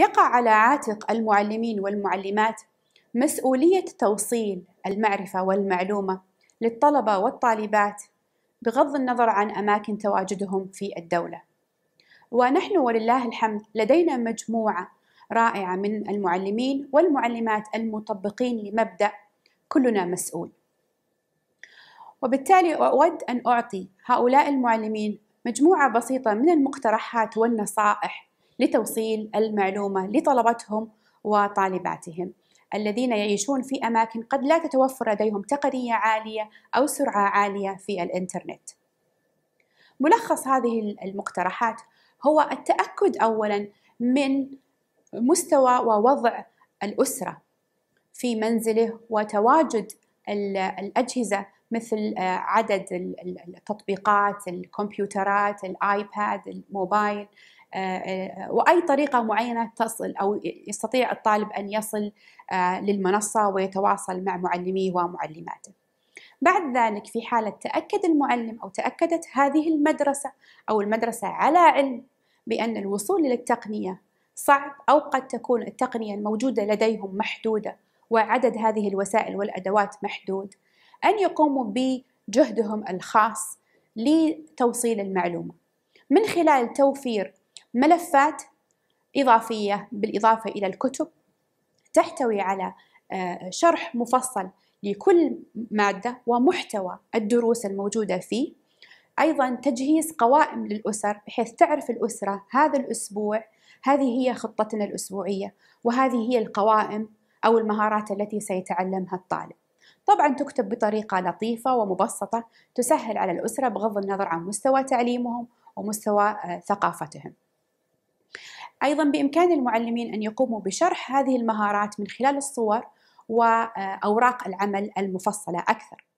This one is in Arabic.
يقع على عاتق المعلمين والمعلمات مسؤولية توصيل المعرفة والمعلومة للطلبة والطالبات بغض النظر عن أماكن تواجدهم في الدولة. ونحن ولله الحمد لدينا مجموعة رائعة من المعلمين والمعلمات المطبقين لمبدأ كلنا مسؤول. وبالتالي أود أن أعطي هؤلاء المعلمين مجموعة بسيطة من المقترحات والنصائح لتوصيل المعلومة لطلبتهم وطالباتهم الذين يعيشون في أماكن قد لا تتوفر لديهم تقنية عالية أو سرعة عالية في الإنترنت. ملخص هذه المقترحات هو التأكد أولاً من مستوى ووضع الأسرة في منزله وتواجد الأجهزة مثل آه، عدد التطبيقات الكمبيوترات الآيباد الموبايل آه، آه، واي طريقه معينه تصل او يستطيع الطالب ان يصل آه، للمنصه ويتواصل مع معلميه ومعلماته. بعد ذلك في حاله تاكد المعلم او تاكدت هذه المدرسه او المدرسه على علم بان الوصول للتقنيه صعب او قد تكون التقنيه الموجوده لديهم محدوده وعدد هذه الوسائل والادوات محدود ان يقوموا بجهدهم الخاص لتوصيل المعلومه من خلال توفير ملفات إضافية بالإضافة إلى الكتب تحتوي على آه، شرح مفصل لكل مادة ومحتوى الدروس الموجودة فيه أيضا تجهيز قوائم للأسر بحيث تعرف الأسرة هذا الأسبوع هذه هي خطتنا الأسبوعية وهذه هي القوائم أو المهارات التي سيتعلمها الطالب طبعا تكتب بطريقة لطيفة ومبسطة تسهل على الأسرة بغض النظر عن مستوى تعليمهم ومستوى آه، ثقافتهم أيضا بإمكان المعلمين أن يقوموا بشرح هذه المهارات من خلال الصور وأوراق آه، العمل المفصلة أكثر